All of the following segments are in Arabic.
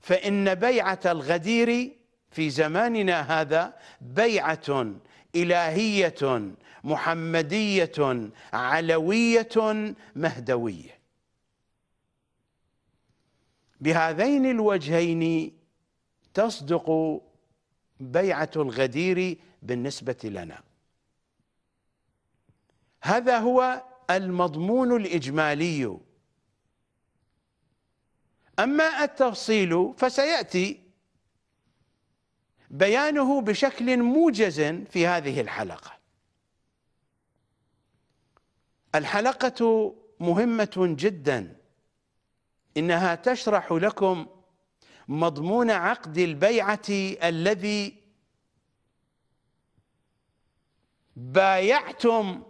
فإن بيعة الغدير في زماننا هذا بيعة إلهية محمدية علوية مهدوية بهذين الوجهين تصدق بيعة الغدير بالنسبة لنا هذا هو المضمون الإجمالي أما التفصيل فسيأتي بيانه بشكل موجز في هذه الحلقة الحلقة مهمة جدا إنها تشرح لكم مضمون عقد البيعة الذي بايعتم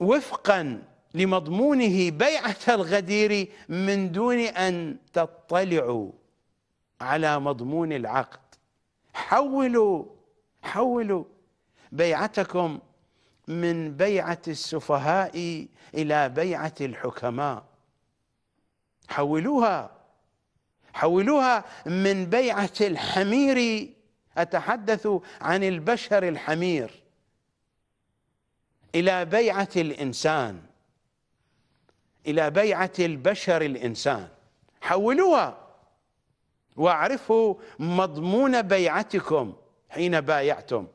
وفقا لمضمونه بيعة الغدير من دون أن تطلعوا على مضمون العقد حولوا حولوا بيعتكم من بيعة السفهاء إلى بيعة الحكماء حولوها حولوها من بيعة الحمير أتحدث عن البشر الحمير إلى بيعة الإنسان إلى بيعة البشر الإنسان حولوها واعرفوا مضمون بيعتكم حين بايعتم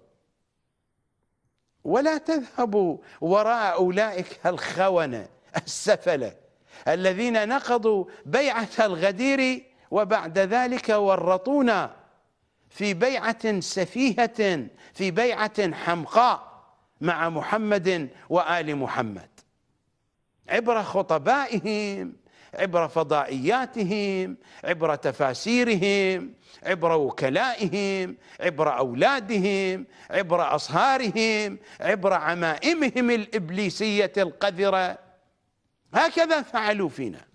ولا تذهبوا وراء أولئك الخونة السفلة الذين نقضوا بيعة الغدير وبعد ذلك ورطونا في بيعة سفيهة في بيعة حمقاء مع محمد وآل محمد عبر خطبائهم عبر فضائياتهم عبر تفاسيرهم عبر وكلائهم عبر اولادهم عبر اصهارهم عبر عمائمهم الابليسيه القذره هكذا فعلوا فينا